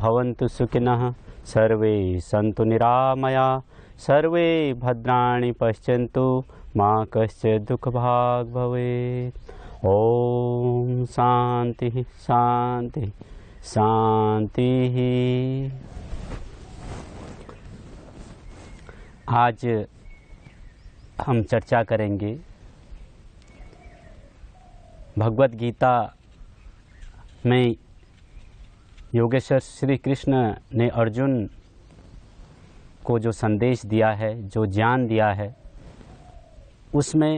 भवन्तु सुखिनः सर्वे सन्तु निरामया सर्वे भद्राणि पश्यन्तु मा कस्य दुःखभाग् भवेत् ॐ शान्तिः शान्तिः शान्तिः आज हम चर्चा करेंगे भगवत गीता में योगेश्वर श्री कृष्ण ने अर्जुन को जो संदेश दिया है जो ज्ञान दिया है उसमें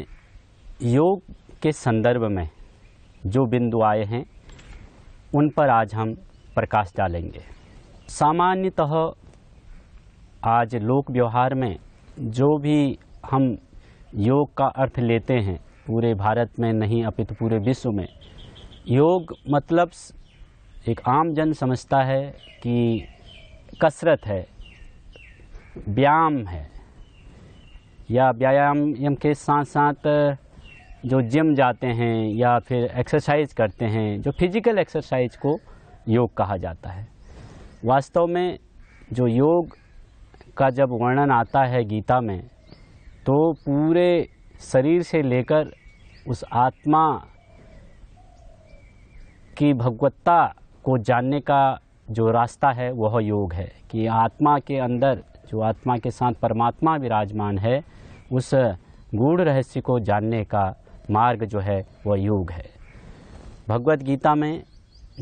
योग के संदर्भ में जो बिंदु आए हैं उन पर आज हम प्रकाश डालेंगे सामान्यतः आज लोक व्यवहार में जो भी हम योग का अर्थ लेते हैं पूरे भारत में नहीं अपितु पूरे विश्व में योग मतलब एक आम जन समझता है कि कसरत है व्यायाम है या व्यायाम के साथ साथ जो जिम जाते हैं या फिर एक्सरसाइज करते हैं जो फिज़िकल एक्सरसाइज को योग कहा जाता है वास्तव में जो योग का जब वर्णन आता है गीता में तो पूरे शरीर से लेकर उस आत्मा की भगवत्ता को जानने का जो रास्ता है वह योग है कि आत्मा के अंदर जो आत्मा के साथ परमात्मा विराजमान है उस गूढ़ रहस्य को जानने का मार्ग जो है वह योग है भगवत गीता में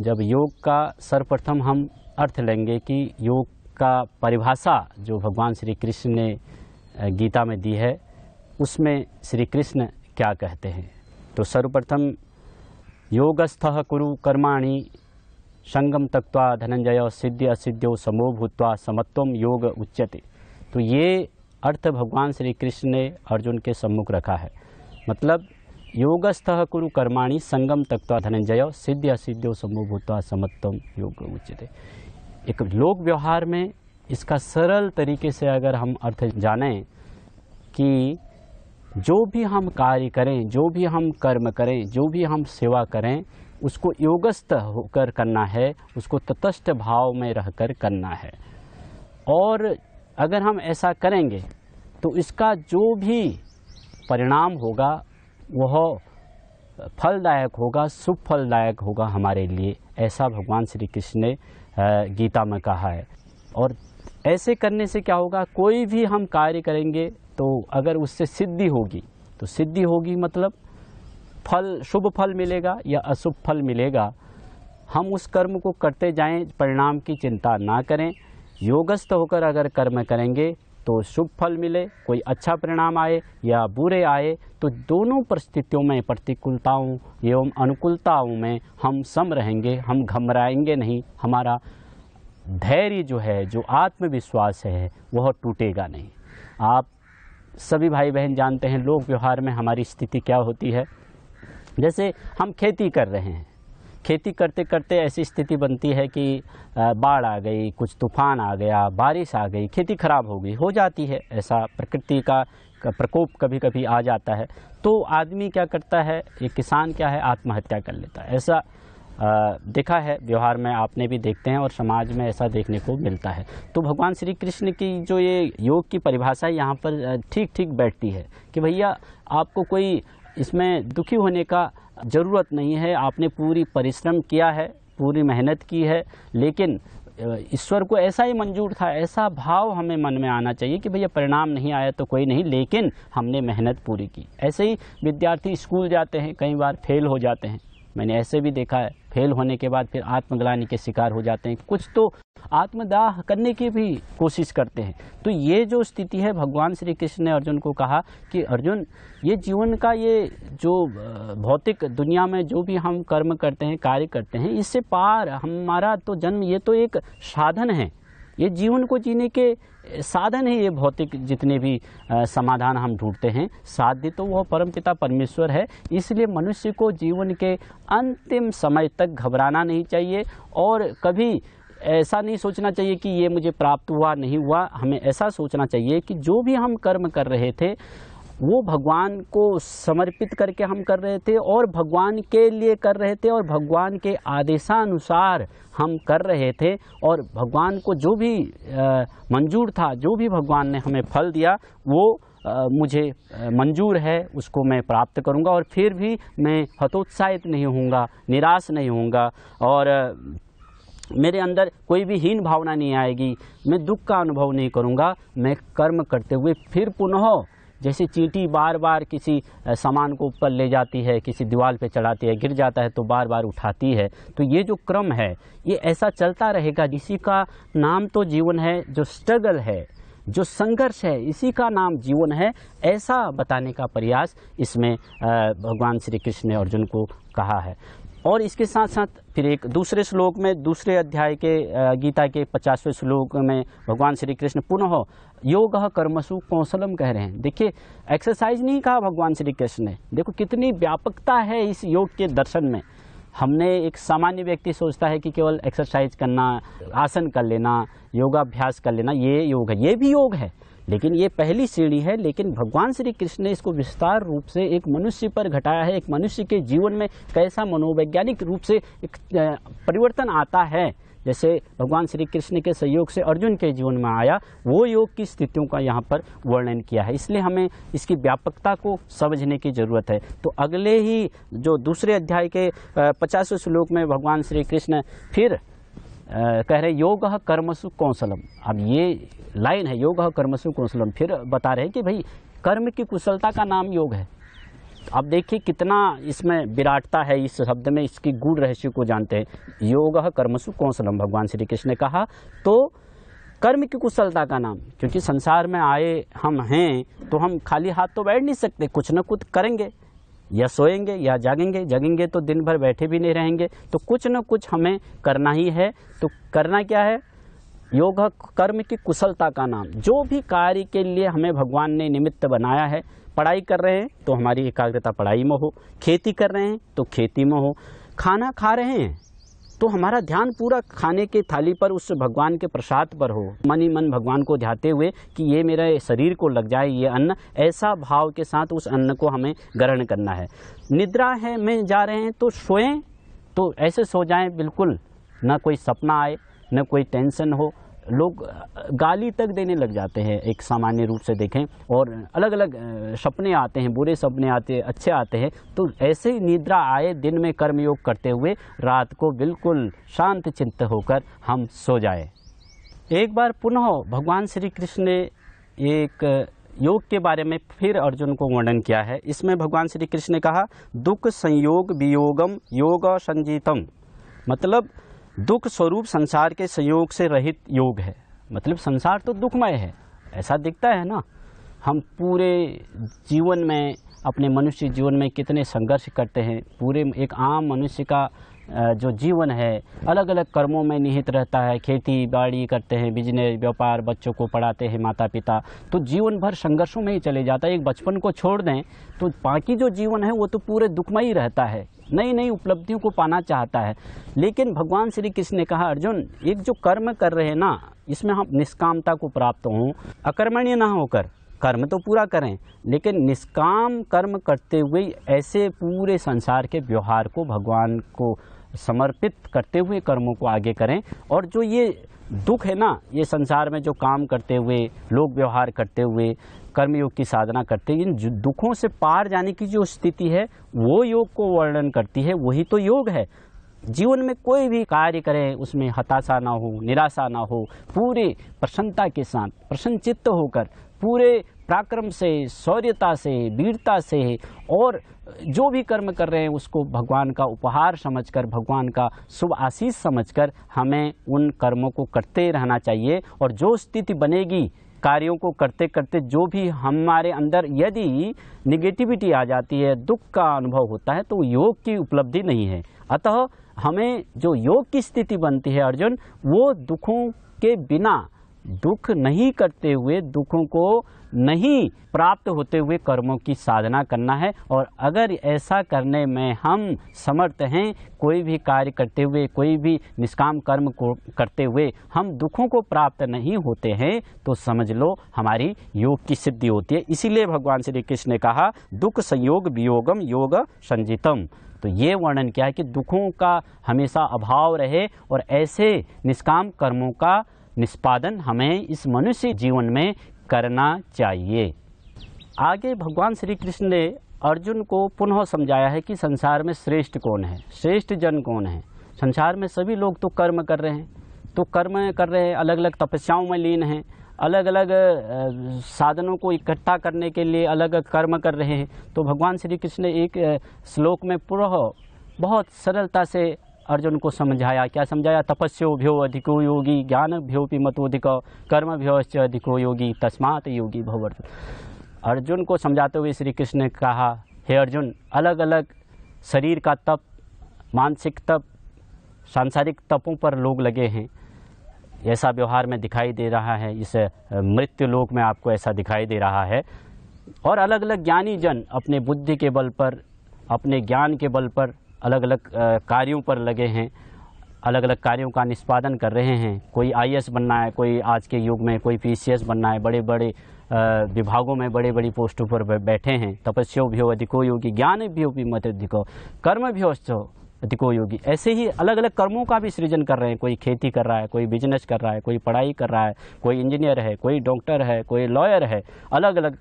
जब योग का सर्वप्रथम हम अर्थ लेंगे कि योग का परिभाषा जो भगवान श्री कृष्ण ने गीता में दी है उसमें श्री कृष्ण क्या कहते हैं तो सर्वप्रथम योगस्थ कुरु कर्माणि संगम तत्वा धनंजय सिद्धि समो भूतवा समत्वम योग उच्यते तो ये अर्थ भगवान श्री कृष्ण ने अर्जुन के सम्मुख रखा है मतलब योगस्थ कुरु कर्माणि संगम तत्वा धनंजय सिद्धि समो भूतवा समत्वम योग उच्यते एक लोक व्यवहार में इसका सरल तरीके से अगर हम अर्थ जाने कि जो भी हम कार्य करें जो भी हम कर्म करें जो भी हम सेवा करें उसको योगस्थ होकर करना है उसको तटस्थ भाव में रहकर करना है और अगर हम ऐसा करेंगे तो इसका जो भी परिणाम होगा वह फलदायक होगा सुख फलदायक होगा हमारे लिए ऐसा भगवान श्री कृष्ण ने गीता में कहा है और ऐसे करने से क्या होगा कोई भी हम कार्य करेंगे तो अगर उससे सिद्धि होगी तो सिद्धि होगी मतलब फल शुभ फल मिलेगा या अशुभ फल मिलेगा हम उस कर्म को करते जाएं परिणाम की चिंता ना करें योगस्थ होकर अगर कर्म करेंगे तो शुभ फल मिले कोई अच्छा परिणाम आए या बुरे आए तो दोनों परिस्थितियों में प्रतिकूलताओं एवं अनुकूलताओं में हम सम रहेंगे हम घबराएंगे नहीं हमारा धैर्य जो है जो आत्मविश्वास है वह टूटेगा नहीं आप सभी भाई बहन जानते हैं लोक व्यवहार में हमारी स्थिति क्या होती है जैसे हम खेती कर रहे हैं खेती करते करते ऐसी स्थिति बनती है कि बाढ़ आ गई कुछ तूफान आ गया बारिश आ गई खेती खराब हो गई हो जाती है ऐसा प्रकृति का प्रकोप कभी कभी आ जाता है तो आदमी क्या करता है ये किसान क्या है आत्महत्या कर लेता है ऐसा देखा है व्यवहार में आपने भी देखते हैं और समाज में ऐसा देखने को मिलता है तो भगवान श्री कृष्ण की जो ये योग की परिभाषा यहाँ पर ठीक ठीक बैठती है कि भैया आपको कोई इसमें दुखी होने का ज़रूरत नहीं है आपने पूरी परिश्रम किया है पूरी मेहनत की है लेकिन ईश्वर को ऐसा ही मंजूर था ऐसा भाव हमें मन में आना चाहिए कि भैया परिणाम नहीं आया तो कोई नहीं लेकिन हमने मेहनत पूरी की ऐसे ही विद्यार्थी स्कूल जाते हैं कई बार फेल हो जाते हैं मैंने ऐसे भी देखा है फेल होने के बाद फिर आत्मग्लानी के शिकार हो जाते हैं कुछ तो आत्मदाह करने की भी कोशिश करते हैं तो ये जो स्थिति है भगवान श्री कृष्ण ने अर्जुन को कहा कि अर्जुन ये जीवन का ये जो भौतिक दुनिया में जो भी हम कर्म करते हैं कार्य करते हैं इससे पार हमारा तो जन्म ये तो एक साधन है ये जीवन को जीने के साधन है ये भौतिक जितने भी समाधान हम ढूंढते हैं साध्य तो वह परमपिता परमेश्वर है इसलिए मनुष्य को जीवन के अंतिम समय तक घबराना नहीं चाहिए और कभी ऐसा नहीं सोचना चाहिए कि ये मुझे प्राप्त हुआ नहीं हुआ हमें ऐसा सोचना चाहिए कि जो भी हम कर्म कर रहे थे वो भगवान को समर्पित करके हम कर रहे थे और भगवान के लिए कर रहे थे और भगवान के आदेशानुसार हम कर रहे थे और भगवान को जो भी मंजूर था जो भी भगवान ने हमें फल दिया वो मुझे मंजूर है उसको मैं प्राप्त करूंगा और फिर भी मैं हतोत्साहित नहीं होऊंगा निराश नहीं होऊंगा और मेरे अंदर कोई भी हीन भावना नहीं आएगी मैं दुख का अनुभव नहीं करूंगा मैं कर्म करते हुए फिर पुनः जैसे चींटी बार बार किसी सामान को ऊपर ले जाती है किसी दीवार पे चढ़ाती है गिर जाता है तो बार बार उठाती है तो ये जो क्रम है ये ऐसा चलता रहेगा इसी का नाम तो जीवन है जो स्ट्रगल है जो संघर्ष है इसी का नाम जीवन है ऐसा बताने का प्रयास इसमें भगवान श्री कृष्ण ने अर्जुन को कहा है और इसके साथ साथ फिर एक दूसरे श्लोक में दूसरे अध्याय के गीता के पचासवें श्लोक में भगवान श्री कृष्ण पुनः योग कर्मसु कौशलम कह रहे हैं देखिए एक्सरसाइज नहीं कहा भगवान श्री कृष्ण ने देखो कितनी व्यापकता है इस योग के दर्शन में हमने एक सामान्य व्यक्ति सोचता है कि केवल एक्सरसाइज करना आसन कर लेना योगाभ्यास कर लेना ये योग है ये भी योग है लेकिन ये पहली सीढ़ी है लेकिन भगवान श्री कृष्ण ने इसको विस्तार रूप से एक मनुष्य पर घटाया है एक मनुष्य के जीवन में कैसा मनोवैज्ञानिक रूप से एक परिवर्तन आता है जैसे भगवान श्री कृष्ण के सहयोग से अर्जुन के जीवन में आया वो योग की स्थितियों का यहाँ पर वर्णन किया है इसलिए हमें इसकी व्यापकता को समझने की ज़रूरत है तो अगले ही जो दूसरे अध्याय के पचासवें श्लोक में भगवान श्री कृष्ण फिर कह रहे योग कर्मसु कौशलम अब ये लाइन है योग कर्मसु कौशलम फिर बता रहे हैं कि भाई कर्म की कुशलता का नाम योग है अब देखिए कितना इसमें विराटता है इस शब्द में इसकी गुड़ रहस्य को जानते हैं योग कर्मसु कौशलम भगवान श्री कृष्ण ने कहा तो कर्म की कुशलता का नाम क्योंकि संसार में आए हम हैं तो हम खाली हाथ तो बैठ नहीं सकते कुछ ना कुछ करेंगे या सोएंगे या जागेंगे जगेंगे तो दिन भर बैठे भी नहीं रहेंगे तो कुछ ना कुछ हमें करना ही है तो करना क्या है योग कर्म की कुशलता का नाम जो भी कार्य के लिए हमें भगवान ने निमित्त बनाया है पढ़ाई कर रहे हैं तो हमारी एकाग्रता पढ़ाई में हो खेती कर रहे हैं तो खेती में हो खाना खा रहे हैं तो हमारा ध्यान पूरा खाने के थाली पर उस भगवान के प्रसाद पर हो मन ही मन भगवान को ध्याते हुए कि ये मेरे शरीर को लग जाए ये अन्न ऐसा भाव के साथ उस अन्न को हमें ग्रहण करना है निद्रा है में जा रहे हैं तो सोएं तो ऐसे सो जाएं बिल्कुल ना कोई सपना आए न कोई टेंशन हो लोग गाली तक देने लग जाते हैं एक सामान्य रूप से देखें और अलग अलग सपने आते हैं बुरे सपने आते हैं अच्छे आते हैं तो ऐसे ही निद्रा आए दिन में कर्मयोग करते हुए रात को बिल्कुल शांत चिंत होकर हम सो जाए एक बार पुनः भगवान श्री कृष्ण ने एक योग के बारे में फिर अर्जुन को वर्णन किया है इसमें भगवान श्री कृष्ण ने कहा दुख संयोग वियोगम योग संजीतम मतलब दुख स्वरूप संसार के संयोग से रहित योग है मतलब संसार तो दुखमय है ऐसा दिखता है ना हम पूरे जीवन में अपने मनुष्य जीवन में कितने संघर्ष करते हैं पूरे एक आम मनुष्य का जो जीवन है अलग अलग कर्मों में निहित रहता है खेती बाड़ी करते हैं बिजनेस व्यापार बच्चों को पढ़ाते हैं माता पिता तो जीवन भर संघर्षों में ही चले जाता है एक बचपन को छोड़ दें तो बाकी जो जीवन है वो तो पूरे दुखमय ही रहता है नई नई उपलब्धियों को पाना चाहता है लेकिन भगवान श्री कृष्ण ने कहा अर्जुन एक जो कर्म कर रहे हैं ना इसमें हम निष्कामता को प्राप्त हों अकर्मण्य ना होकर कर्म तो पूरा करें लेकिन निष्काम कर्म करते हुए ऐसे पूरे संसार के व्यवहार को भगवान को समर्पित करते हुए कर्मों को आगे करें और जो ये दुख है ना ये संसार में जो काम करते हुए लोग व्यवहार करते हुए कर्मयोग की साधना करते हैं इन दुखों से पार जाने की जो स्थिति है वो योग को वर्णन करती है वही तो योग है जीवन में कोई भी कार्य करें उसमें हताशा ना हो निराशा ना हो पूरे प्रसन्नता के साथ प्रसन्नचित्त होकर पूरे पराक्रम से शौर्यता से वीरता से और जो भी कर्म कर रहे हैं उसको भगवान का उपहार समझकर भगवान का शुभ आशीष समझकर हमें उन कर्मों को करते रहना चाहिए और जो स्थिति बनेगी कार्यों को करते करते जो भी हमारे अंदर यदि निगेटिविटी आ जाती है दुख का अनुभव होता है तो योग की उपलब्धि नहीं है अतः हमें जो योग की स्थिति बनती है अर्जुन वो दुखों के बिना दुख नहीं करते हुए दुखों को नहीं प्राप्त होते हुए कर्मों की साधना करना है और अगर ऐसा करने में हम समर्थ हैं कोई भी कार्य करते हुए कोई भी निष्काम कर्म को करते हुए हम दुखों को प्राप्त नहीं होते हैं तो समझ लो हमारी योग की सिद्धि होती है इसीलिए भगवान श्री कृष्ण ने कहा दुख संयोग वियोगम योग संजितम तो ये वर्णन किया है कि दुखों का हमेशा अभाव रहे और ऐसे निष्काम कर्मों का निष्पादन हमें इस मनुष्य जीवन में करना चाहिए आगे भगवान श्री कृष्ण ने अर्जुन को पुनः समझाया है कि संसार में श्रेष्ठ कौन है श्रेष्ठ जन कौन है संसार में सभी लोग तो कर्म कर रहे हैं तो कर्म कर रहे हैं अलग अलग तपस्याओं में लीन हैं अलग अलग साधनों को इकट्ठा करने के लिए अलग कर्म कर रहे हैं तो भगवान श्री कृष्ण ने एक श्लोक में पुनः बहुत सरलता से अर्जुन को समझाया क्या समझाया तपस्यो भ्यो अधिको योगी ज्ञान मतो मतोधिक कर्म भ्योश्च अधिको योगी तस्मात योगी भव अर्जुन अर्जुन को समझाते हुए श्री कृष्ण ने कहा हे अर्जुन अलग अलग शरीर का तप मानसिक तप सांसारिक तपों पर लोग लगे हैं ऐसा व्यवहार में दिखाई दे रहा है इस मृत्यु लोक में आपको ऐसा दिखाई दे रहा है और अलग अलग ज्ञानी जन अपने बुद्धि के बल पर अपने ज्ञान के बल पर अलग अलग कार्यों पर लगे हैं अलग अलग कार्यों का निष्पादन कर रहे हैं कोई आई बनना है कोई आज के युग में कोई पी बनना है बड़े बड़े विभागों में बड़े बड़ी पोस्टों पर बैठे हैं तपस्या भी हो अधिको योगी ज्ञान भी हो भी मत अधिको कर्म भी हो तो अधिको योगी ऐसे ही अलग अलग कर्मों का भी सृजन कर रहे हैं कोई खेती कर रहा है कोई बिजनेस कर रहा है कोई पढ़ाई कर रहा है कोई इंजीनियर है कोई डॉक्टर है कोई लॉयर है अलग अलग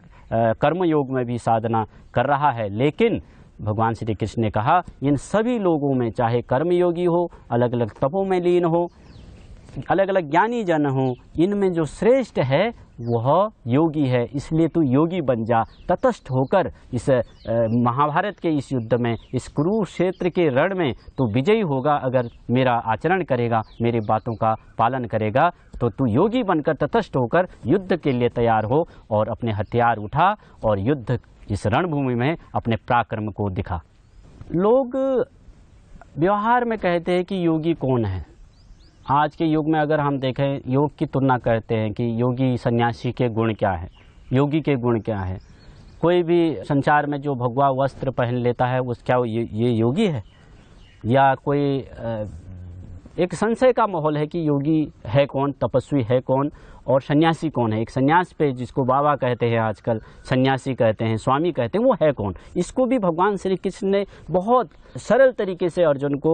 कर्मयोग में भी साधना कर रहा है लेकिन भगवान श्री कृष्ण ने कहा इन सभी लोगों में चाहे कर्मयोगी हो अलग अलग तपों में लीन हो अलग अलग ज्ञानी जन हो इनमें जो श्रेष्ठ है वह योगी है इसलिए तू योगी बन जा तटस्थ होकर इस महाभारत के इस युद्ध में इस कुरुक्षेत्र के रण में तू विजयी होगा अगर मेरा आचरण करेगा मेरी बातों का पालन करेगा तो तू योगी बनकर तटस्थ होकर युद्ध के लिए तैयार हो और अपने हथियार उठा और युद्ध इस रणभूमि में अपने पराक्रम को दिखा लोग व्यवहार में कहते हैं कि योगी कौन है आज के युग में अगर हम देखें योग की तुलना करते हैं कि योगी सन्यासी के गुण क्या है योगी के गुण क्या है कोई भी संसार में जो भगवा वस्त्र पहन लेता है उस क्या ये योगी है या कोई एक संशय का माहौल है कि योगी है कौन तपस्वी है कौन और सन्यासी कौन है एक सन्यास पे जिसको बाबा कहते हैं आजकल सन्यासी कहते हैं स्वामी कहते हैं वो है कौन इसको भी भगवान श्री कृष्ण ने बहुत सरल तरीके से अर्जुन को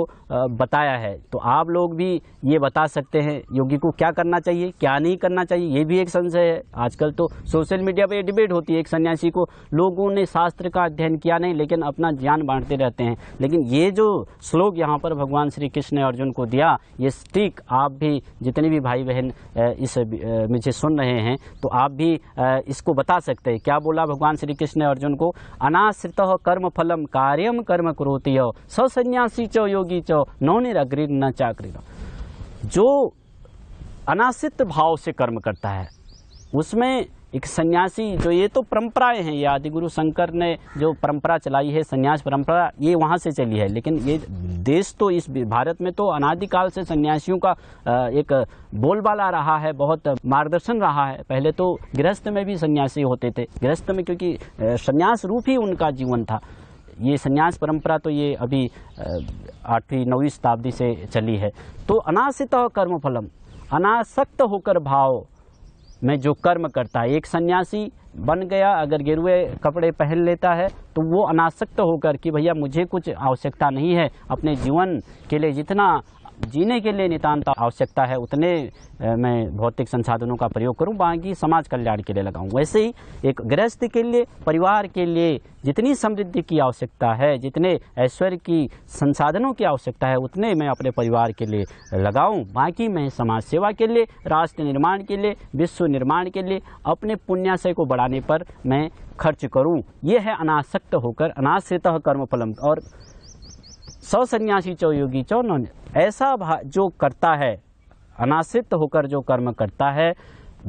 बताया है तो आप लोग भी ये बता सकते हैं योगी को क्या करना चाहिए क्या नहीं करना चाहिए ये भी एक संशय है आजकल तो सोशल मीडिया पर डिबेट होती है एक सन्यासी को लोगों ने शास्त्र का अध्ययन किया नहीं लेकिन अपना ज्ञान बांटते रहते हैं लेकिन ये जो श्लोक यहाँ पर भगवान श्री कृष्ण ने अर्जुन को दिया ये स्टिक आप भी जितने भी भाई बहन इस मुझे सुन रहे हैं तो आप भी इसको बता सकते हैं क्या बोला भगवान श्री कृष्ण अर्जुन को अनाश्रित कर्म फलम कार्यम कर्म क्रोति हो सन्यासी चो योगी चो नौ निराग्री न चाकरी जो अनाश्रित भाव से कर्म करता है उसमें एक सन्यासी जो तो ये तो परंपराएं हैं ये आदिगुरु शंकर ने जो परंपरा चलाई है सन्यास परंपरा ये वहाँ से चली है लेकिन ये देश तो इस भारत में तो अनादिकाल से सन्यासियों का एक बोलबाला रहा है बहुत मार्गदर्शन रहा है पहले तो गृहस्थ में भी सन्यासी होते थे गृहस्थ में क्योंकि सन्यास रूप ही उनका जीवन था ये सन्यास परंपरा तो ये अभी आठवीं नौवीं शताब्दी से चली है तो अनाशित कर्मफलम अनासक्त होकर भाव में जो कर्म करता है एक सन्यासी बन गया अगर गेरुए कपड़े पहन लेता है तो वो अनासक्त होकर कि भैया मुझे कुछ आवश्यकता नहीं है अपने जीवन के लिए जितना जीने के लिए नितान्त आवश्यकता है उतने मैं भौतिक संसाधनों का प्रयोग करूं बाकी समाज कल्याण के लिए लगाऊं वैसे ही एक गृहस्थ के लिए परिवार के लिए जितनी समृद्धि की आवश्यकता है जितने ऐश्वर्य की संसाधनों की आवश्यकता है उतने मैं अपने परिवार के लिए लगाऊं बाकी मैं समाज सेवा के लिए राष्ट्र निर्माण के लिए विश्व निर्माण के लिए अपने पुण्याशय को बढ़ाने पर मैं खर्च करूँ ये है अनासक्त होकर अनाश्रित कर्म फलम और सौ सन्यासी चो योगी चो नौ ऐसा जो करता है अनाश्रित होकर जो कर्म करता है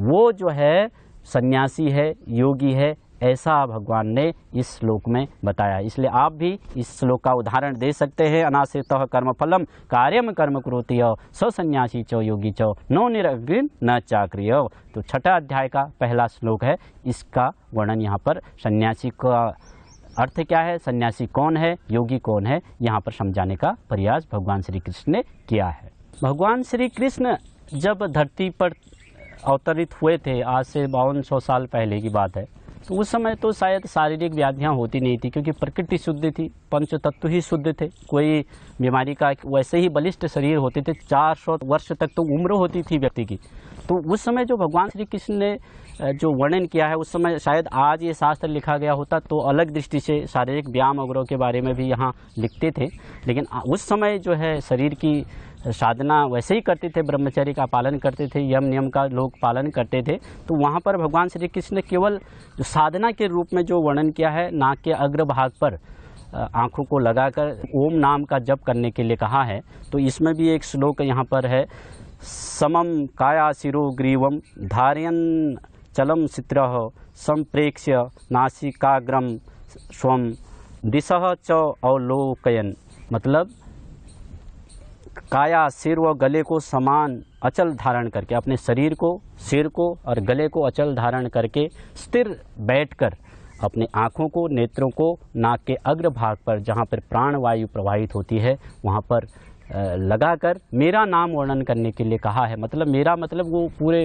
वो जो है सन्यासी है योगी है ऐसा भगवान ने इस श्लोक में बताया इसलिए आप भी इस श्लोक का उदाहरण दे सकते हैं अनाश्रित कर्म फलम कार्यम कर्म क्रोति सन्यासी चो योगी चो नो निरग्रीन न चाक्रिय तो छठा अध्याय का पहला श्लोक है इसका वर्णन यहाँ पर सन्यासी का अर्थ क्या है सन्यासी कौन है योगी कौन है यहाँ पर समझाने का प्रयास भगवान श्री कृष्ण ने किया है भगवान श्री कृष्ण जब धरती पर अवतरित हुए थे आज से बावन सौ साल पहले की बात है तो उस समय तो शायद शारीरिक व्याधियाँ होती नहीं थी क्योंकि प्रकृति शुद्ध थी पंच तत्व ही शुद्ध थे कोई बीमारी का वैसे ही बलिष्ठ शरीर होते थे 400 वर्ष तक तो उम्र होती थी व्यक्ति की तो उस समय जो भगवान श्री कृष्ण ने जो वर्णन किया है उस समय शायद आज ये शास्त्र लिखा गया होता तो अलग दृष्टि से शारीरिक व्यायाम वगैरह के बारे में भी यहाँ लिखते थे लेकिन उस समय जो है शरीर की साधना वैसे ही करते थे ब्रह्मचर्य का पालन करते थे यम नियम का लोग पालन करते थे तो वहाँ पर भगवान श्री कृष्ण ने केवल जो साधना के रूप में जो वर्णन किया है नाक के अग्रभाग पर आँखों को लगाकर ओम नाम का जप करने के लिए कहा है तो इसमें भी एक श्लोक यहाँ पर है समम काया शिरो ग्रीवम धारयन चलमचित्र संप्रेक्ष्य नासिकाग्रम स्व दिश च अवलोकयन मतलब काया सिर व गले को समान अचल धारण करके अपने शरीर को सिर को और गले को अचल धारण करके स्थिर बैठकर अपने आँखों को नेत्रों को नाक के अग्रभाग पर जहाँ पर प्राणवायु प्रवाहित होती है वहाँ पर लगाकर मेरा नाम वर्णन करने के लिए कहा है मतलब मेरा मतलब वो पूरे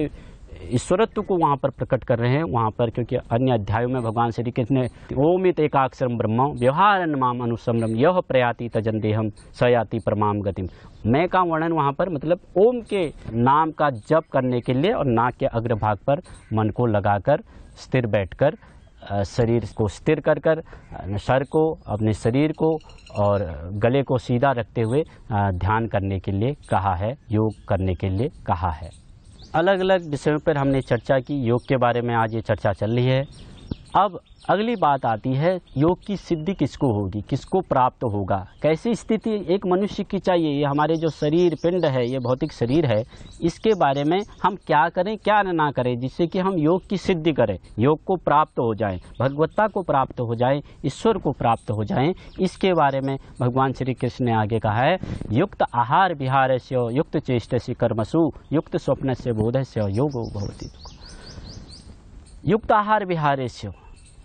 ईश्वरत्व को वहाँ पर प्रकट कर रहे हैं वहाँ पर क्योंकि अन्य अध्यायों में भगवान श्री कृष्ण ने ओमित एकाक्षरम ब्रह्म व्यवहार माम अनुसमरम यह प्रयाति तजन देहम सयाति परमाम गतिम मैं का वर्णन वहाँ पर मतलब ओम के नाम का जप करने के लिए और नाक के अग्रभाग पर मन को लगाकर स्थिर बैठकर शरीर को स्थिर कर कर सर को अपने शरीर को और गले को सीधा रखते हुए ध्यान करने के लिए कहा है योग करने के लिए कहा है अलग अलग विषयों पर हमने चर्चा की योग के बारे में आज ये चर्चा चल रही है अब अगली बात आती है योग की सिद्धि किसको होगी किसको प्राप्त होगा कैसी स्थिति एक मनुष्य की चाहिए ये हमारे जो शरीर पिंड है ये भौतिक शरीर है इसके बारे में हम क्या करें क्या ना करें जिससे कि हम योग की सिद्धि करें योग को प्राप्त हो जाएं भगवत्ता को प्राप्त हो जाएं ईश्वर को प्राप्त हो जाएं इसके बारे में भगवान श्री कृष्ण ने आगे कहा है युक्त आहार विहार से युक्त चेष्ट से कर्मसु युक्त स्वप्न से बोध से योग युक्त आहार विहार से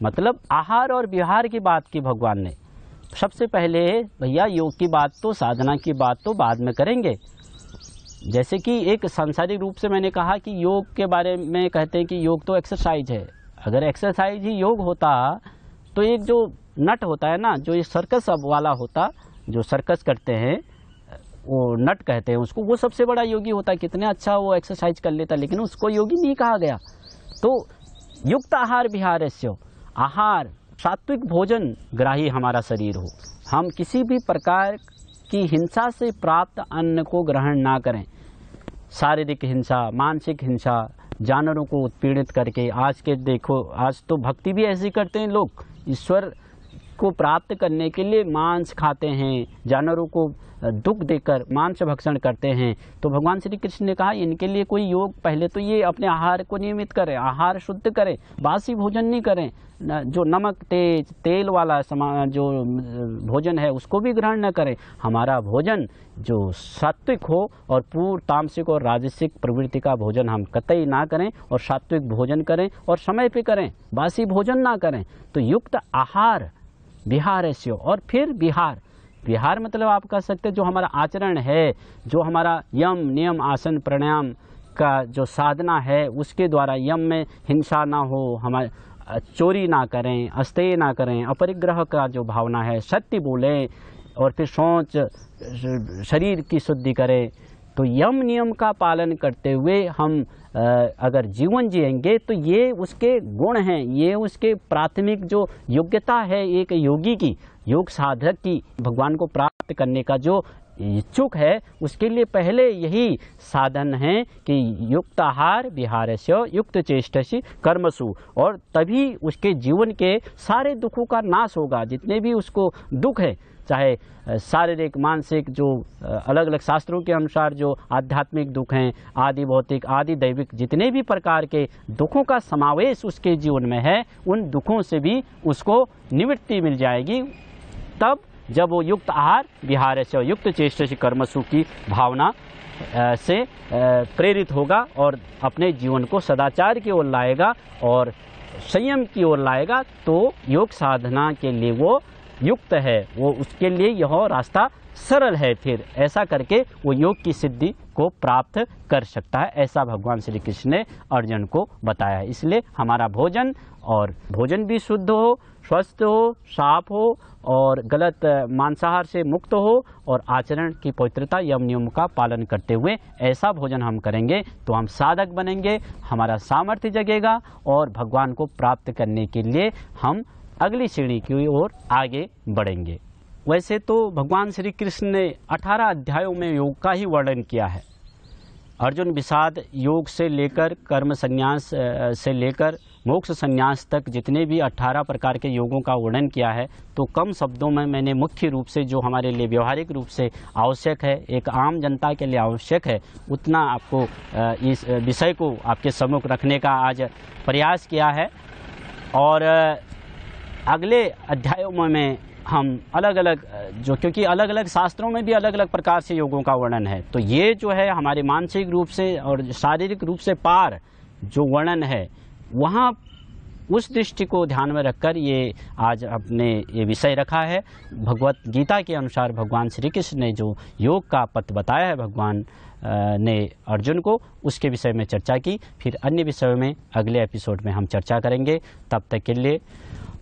मतलब आहार और विहार की बात की भगवान ने सबसे पहले भैया योग की बात तो साधना की बात तो बाद में करेंगे जैसे कि एक सांसारिक रूप से मैंने कहा कि योग के बारे में कहते हैं कि योग तो एक्सरसाइज है अगर एक्सरसाइज ही योग होता तो एक जो नट होता है ना जो ये सर्कस वाला होता जो सर्कस करते हैं वो नट कहते हैं उसको वो सबसे बड़ा योगी होता है कितने अच्छा वो एक्सरसाइज कर लेता लेकिन उसको योगी नहीं कहा गया तो युक्त आहार विहार है आहार सात्विक भोजन ग्राही हमारा शरीर हो हम किसी भी प्रकार की हिंसा से प्राप्त अन्न को ग्रहण ना करें शारीरिक हिंसा मानसिक हिंसा जानवरों को उत्पीड़ित करके आज के देखो आज तो भक्ति भी ऐसी करते हैं लोग ईश्वर को प्राप्त करने के लिए मांस खाते हैं जानवरों को दुख देकर मांस भक्षण करते हैं तो भगवान श्री कृष्ण ने कहा इनके लिए कोई योग पहले तो ये अपने आहार को नियमित करें आहार शुद्ध करें बासी भोजन नहीं करें जो नमक तेज तेल वाला समान जो भोजन है उसको भी ग्रहण न करें हमारा भोजन जो सात्विक हो और पूर्व तामसिक और राजसिक प्रवृत्ति का भोजन हम कतई ना करें और सात्विक भोजन करें और समय पे करें बासी भोजन ना करें तो युक्त आहार बिहार ऐसे और फिर बिहार विहार मतलब आप कह सकते जो हमारा आचरण है जो हमारा यम नियम आसन प्राणायाम का जो साधना है उसके द्वारा यम में हिंसा ना हो हमारे चोरी ना करें अस्तेय ना करें अपरिग्रह का जो भावना है सत्य बोलें और फिर सोच शरीर की शुद्धि करें तो यम नियम का पालन करते हुए हम अगर जीवन जिएंगे तो ये उसके गुण हैं ये उसके प्राथमिक जो योग्यता है एक योगी की योग साधक की भगवान को प्राप्त करने का जो इच्छुक है उसके लिए पहले यही साधन है कि युक्त आहार विहार से युक्त चेष्ट कर्मसु और तभी उसके जीवन के सारे दुखों का नाश होगा जितने भी उसको दुख है चाहे शारीरिक मानसिक जो अलग अलग शास्त्रों के अनुसार जो आध्यात्मिक दुख हैं आदि भौतिक आदि दैविक जितने भी प्रकार के दुखों का समावेश उसके जीवन में है उन दुखों से भी उसको निवृत्ति मिल जाएगी तब जब वो युक्त आहार विहार से युक्त चेष्ट से कर्मसु की भावना से प्रेरित होगा और अपने जीवन को सदाचार की ओर लाएगा और संयम की ओर लाएगा तो योग साधना के लिए वो युक्त है वो उसके लिए यह रास्ता सरल है फिर ऐसा करके वो योग की सिद्धि को प्राप्त कर सकता है ऐसा भगवान श्री कृष्ण ने अर्जुन को बताया है इसलिए हमारा भोजन और भोजन भी शुद्ध हो स्वस्थ हो साफ हो और गलत मांसाहार से मुक्त हो और आचरण की पवित्रता यम नियम का पालन करते हुए ऐसा भोजन हम करेंगे तो हम साधक बनेंगे हमारा सामर्थ्य जगेगा और भगवान को प्राप्त करने के लिए हम अगली श्रेणी की ओर आगे बढ़ेंगे वैसे तो भगवान श्री कृष्ण ने 18 अध्यायों में योग का ही वर्णन किया है अर्जुन विषाद योग से लेकर कर्म संन्यास से लेकर मोक्ष संन्यास तक जितने भी 18 प्रकार के योगों का वर्णन किया है तो कम शब्दों में मैंने मुख्य रूप से जो हमारे लिए व्यवहारिक रूप से आवश्यक है एक आम जनता के लिए आवश्यक है उतना आपको इस विषय को आपके सम्मुख रखने का आज प्रयास किया है और अगले अध्यायों में हम अलग अलग जो क्योंकि अलग अलग शास्त्रों में भी अलग अलग प्रकार से योगों का वर्णन है तो ये जो है हमारे मानसिक रूप से और शारीरिक रूप से पार जो वर्णन है वहाँ उस दृष्टि को ध्यान में रखकर ये आज अपने ये विषय रखा है भगवत गीता के अनुसार भगवान श्री कृष्ण ने जो योग का पथ बताया है भगवान ने अर्जुन को उसके विषय में चर्चा की फिर अन्य विषयों में अगले एपिसोड में हम चर्चा करेंगे तब तक के लिए